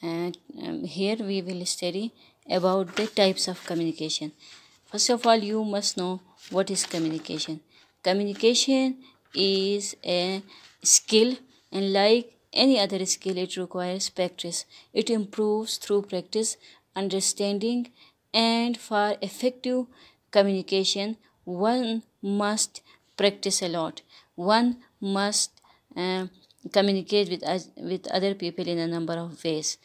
and um, here we will study about the types of communication first of all you must know what is communication communication is a skill and like any other skill it requires practice it improves through practice understanding and for effective communication one must practice a lot one must uh, communicate with us, with other people in a number of ways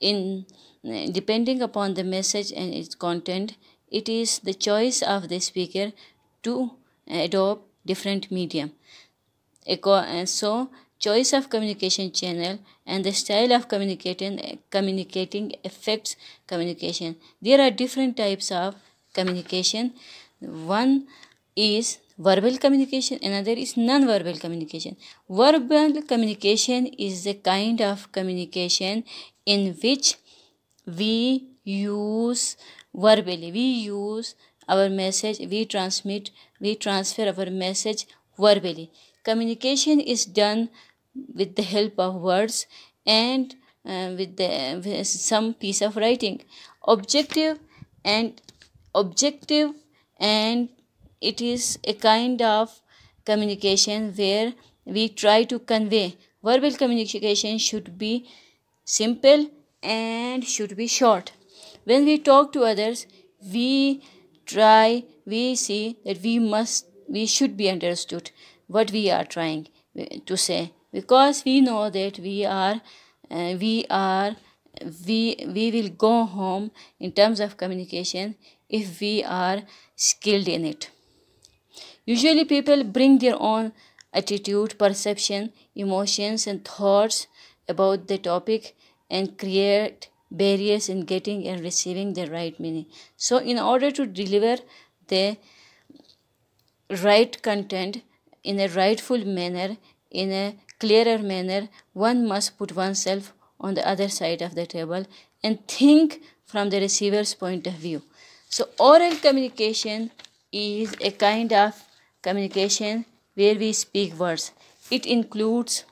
in eh, depending upon the message and its content it is the choice of the speaker to adopt different medium eh, so choice of communication channel and the style of communicating eh, communicating affects communication there are different types of communication one is verbal communication another is non-verbal communication verbal communication is the kind of communication in which we use verbally we use our message we transmit we transfer our message verbally communication is done with the help of words and uh, with, the, with some piece of writing objective and objective and it is a kind of communication where we try to convey. Verbal communication should be simple and should be short. When we talk to others, we try, we see that we must, we should be understood what we are trying eh, to say because we know that we are, uh, we are, we, we will go home in terms of communication if we are skilled in it. Usually, people bring their own attitude, perception, emotions, and thoughts about the topic and create barriers in getting and receiving the right meaning. So, in order to deliver the right content in a rightful manner, in a clearer manner, one must put oneself on the other side of the table and think from the receiver's point of view. So, oral communication is a kind of communication where we speak words. It includes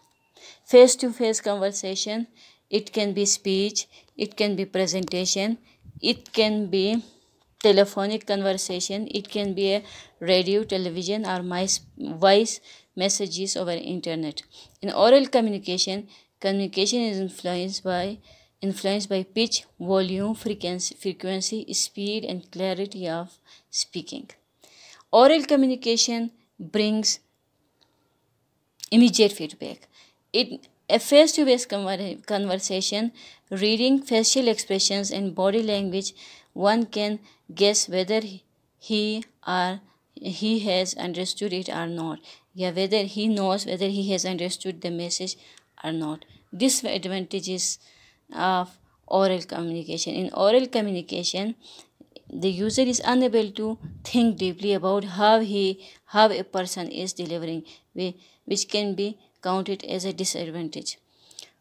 face to face conversation, it can be speech, it can be presentation, it can be telephonic conversation, it can be a radio, television, or voice messages over internet. In oral communication, communication is influenced by influenced by pitch, volume, frequency, frequency, speed, and clarity of speaking. Oral communication brings immediate feedback. In a face to face conversation, reading facial expressions and body language, one can guess whether he or he has understood it or not. Yeah, whether he knows whether he has understood the message or not. Disadvantages of oral communication. In oral communication, the user is unable to think deeply about how he how a person is delivering which can be counted as a disadvantage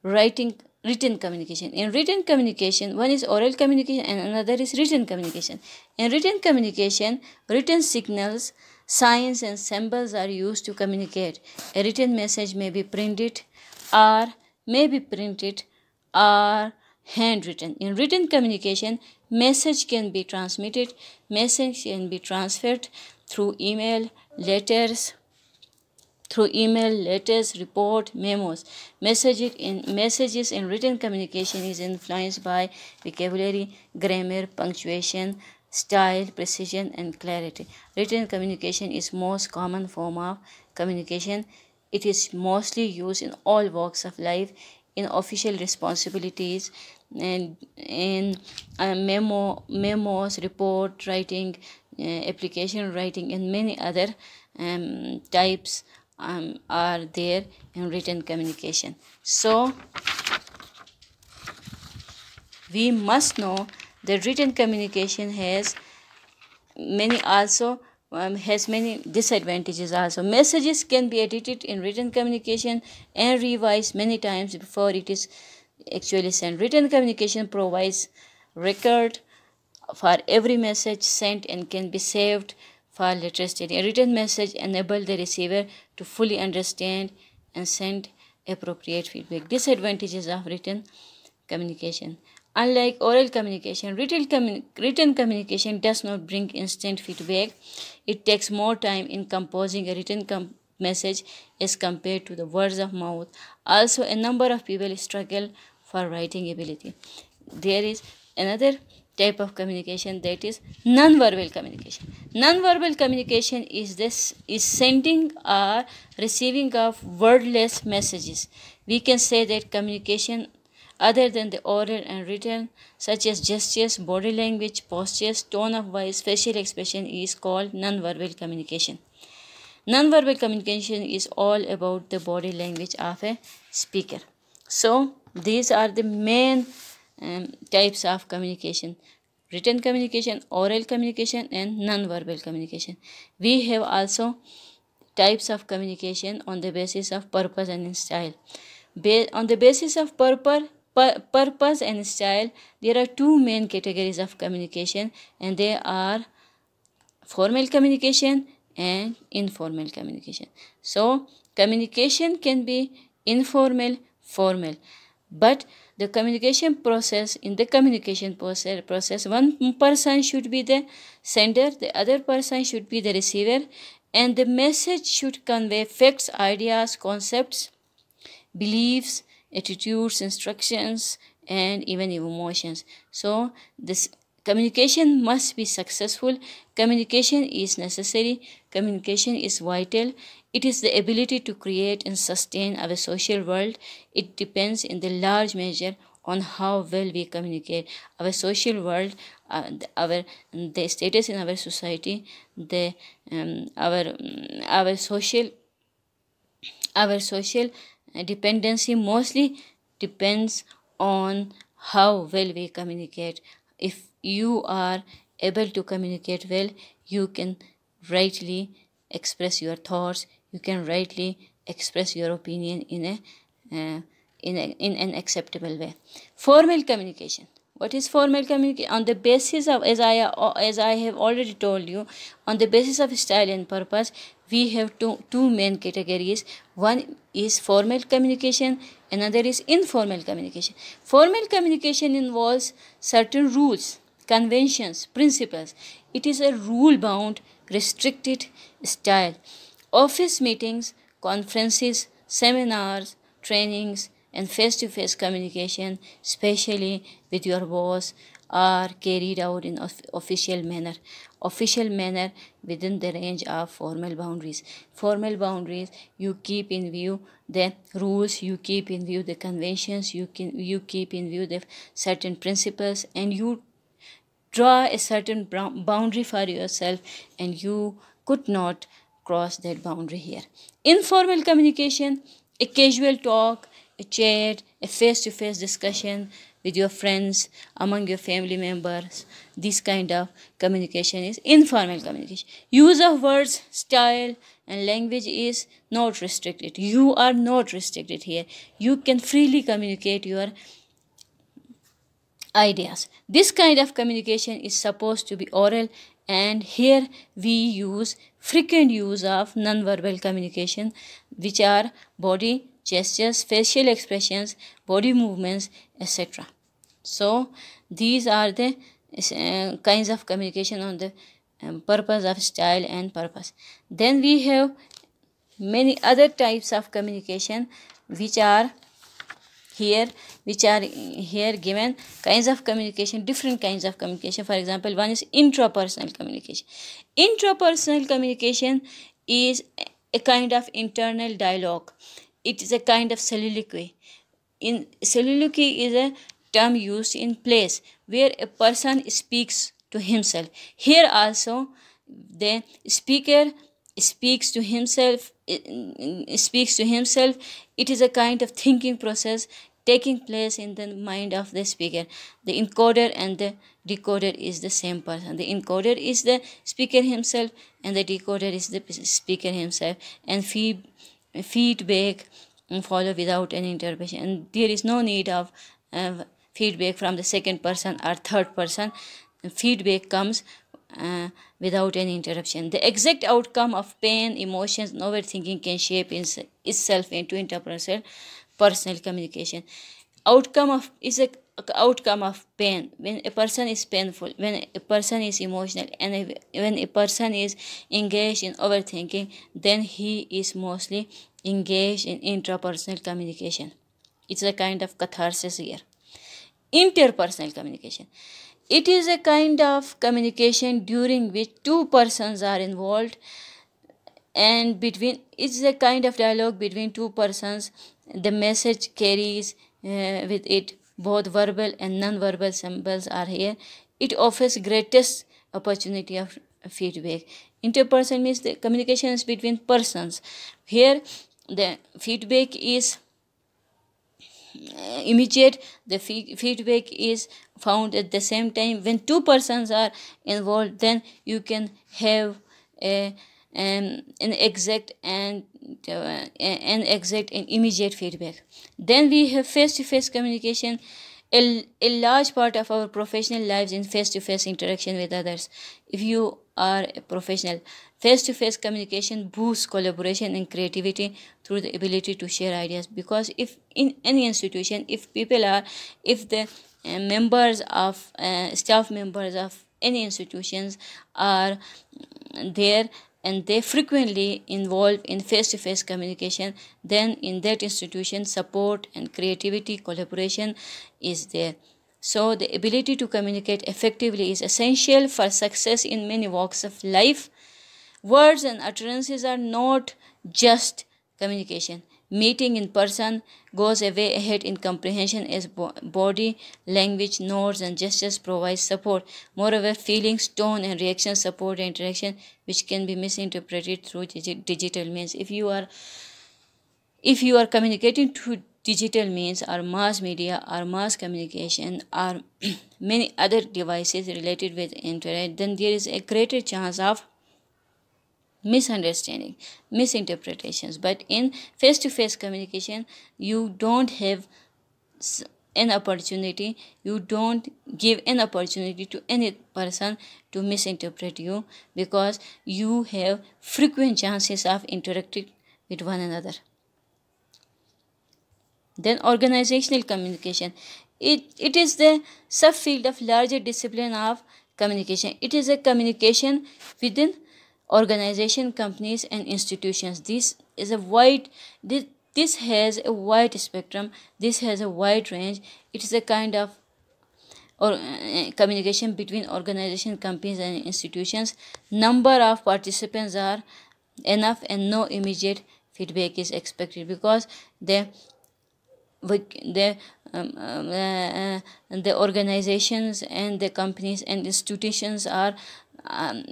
writing written communication in written communication one is oral communication and another is written communication in written communication written signals signs and symbols are used to communicate a written message may be printed or may be printed or handwritten. In written communication, message can be transmitted, message can be transferred through email, letters, through email, letters, report, memos. Messages in messages in written communication is influenced by vocabulary, grammar, punctuation, style, precision, and clarity. Written communication is most common form of communication. It is mostly used in all walks of life in official responsibilities and in uh, memo memos report writing uh, application writing and many other um, types um, are there in written communication so we must know that written communication has many also um, has many disadvantages also. Messages can be edited in written communication and revised many times before it is actually sent. Written communication provides record for every message sent and can be saved for later study. A written message enable the receiver to fully understand and send appropriate feedback. Disadvantages of written communication. Unlike oral communication, written, communi written communication does not bring instant feedback. It takes more time in composing a written com message as compared to the words of mouth. Also, a number of people struggle for writing ability. There is another type of communication that is non-verbal communication. Non-verbal communication is this is sending or receiving of wordless messages. We can say that communication other than the oral and written, such as gestures, body language, postures, tone of voice, facial expression, is called nonverbal communication. Nonverbal communication is all about the body language of a speaker. So, these are the main um, types of communication written communication, oral communication, and nonverbal communication. We have also types of communication on the basis of purpose and style. Ba on the basis of purpose, purpose and style there are two main categories of communication and they are formal communication and informal communication so communication can be informal formal but the communication process in the communication process, one person should be the sender the other person should be the receiver and the message should convey facts ideas concepts beliefs attitudes, instructions, and even emotions. So, this communication must be successful. Communication is necessary. Communication is vital. It is the ability to create and sustain our social world. It depends in the large measure on how well we communicate our social world uh, the, our the status in our society the um, our um, our social our social dependency mostly depends on how well we communicate if you are able to communicate well you can rightly express your thoughts you can rightly express your opinion in a uh, in, a, in an acceptable way formal communication what is formal communication on the basis of as i as i have already told you on the basis of style and purpose we have two, two main categories one is formal communication another is informal communication formal communication involves certain rules conventions principles it is a rule bound restricted style office meetings conferences seminars trainings and face to face communication especially with your boss are carried out in official manner official manner within the range of formal boundaries formal boundaries you keep in view the rules you keep in view the conventions you can you keep in view the certain principles and you draw a certain boundary for yourself and you could not cross that boundary here informal communication a casual talk a chat a face to face discussion with your friends, among your family members. This kind of communication is informal communication. Use of words, style, and language is not restricted. You are not restricted here. You can freely communicate your ideas. This kind of communication is supposed to be oral and here we use frequent use of nonverbal communication which are body gestures, facial expressions, body movements, etc. So these are the uh, kinds of communication on the um, purpose of style and purpose. Then we have many other types of communication which are here which are here given kinds of communication different kinds of communication for example one is intrapersonal communication intrapersonal communication is a kind of internal dialogue it is a kind of soliloquy in soliloquy is a term used in place where a person speaks to himself. Here also, the speaker speaks to himself speaks to himself it is a kind of thinking process taking place in the mind of the speaker the encoder and the decoder is the same person the encoder is the speaker himself and the decoder is the speaker himself and feed, feedback follow without any intervention and there is no need of uh, feedback from the second person or third person feedback comes uh, without any interruption the exact outcome of pain emotions and overthinking can shape in, itself into interpersonal personal communication outcome of is a outcome of pain when a person is painful when a person is emotional and when a person is engaged in overthinking then he is mostly engaged in interpersonal communication it's a kind of catharsis here interpersonal communication it is a kind of communication during which two persons are involved and between it's a kind of dialogue between two persons the message carries uh, with it both verbal and non-verbal symbols are here it offers greatest opportunity of feedback interpersonal means the communications between persons here the feedback is uh, immediate the feedback is found at the same time when two persons are involved then you can have a um, an exact and uh, an exact and immediate feedback then we have face to face communication a, a large part of our professional lives in face to face interaction with others if you are a professional face to face communication boosts collaboration and creativity through the ability to share ideas because if in any institution if people are if the uh, members of uh, staff members of any institutions are there and they frequently involve in face-to-face -face communication then in that institution support and creativity collaboration is there so the ability to communicate effectively is essential for success in many walks of life Words and utterances are not just communication. Meeting in person goes away ahead in comprehension as bo body language, nods, and gestures provide support. Moreover, feelings, tone, and reaction support interaction, which can be misinterpreted through digital means. If you are if you are communicating through digital means or mass media or mass communication or many other devices related with internet, then there is a greater chance of misunderstanding misinterpretations but in face to face communication you don't have an opportunity you don't give an opportunity to any person to misinterpret you because you have frequent chances of interacting with one another then organizational communication it, it is the subfield of larger discipline of communication it is a communication within organization companies and institutions this is a wide this, this has a wide spectrum this has a wide range it is a kind of or uh, communication between organization companies and institutions number of participants are enough and no immediate feedback is expected because the the um, uh, uh, the organizations and the companies and institutions are um,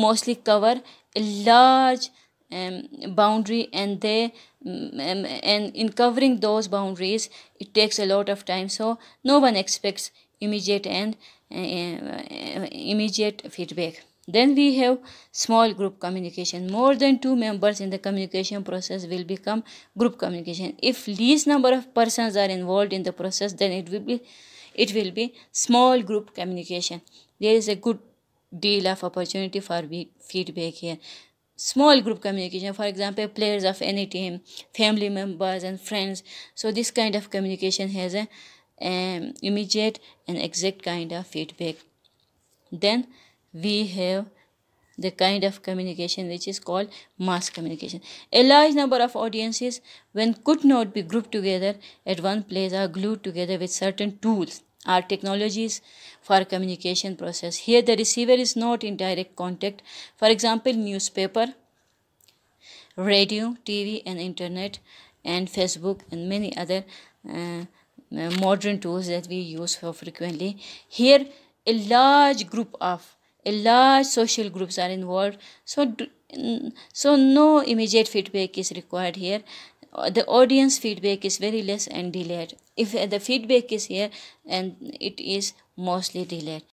mostly cover a large um, boundary and they mm, um, and in covering those boundaries it takes a lot of time so no one expects immediate and uh, immediate feedback then we have small group communication more than two members in the communication process will become group communication if least number of persons are involved in the process then it will be it will be small group communication there is a good deal of opportunity for feedback here small group communication for example players of any team family members and friends so this kind of communication has a um, immediate and exact kind of feedback then we have the kind of communication which is called mass communication a large number of audiences when could not be grouped together at one place are glued together with certain tools are technologies for communication process. Here the receiver is not in direct contact. For example, newspaper, radio, TV and internet and Facebook and many other uh, uh, modern tools that we use for frequently. Here a large group of a large social groups are involved so so no immediate feedback is required here the audience feedback is very less and delayed if the feedback is here and it is mostly delayed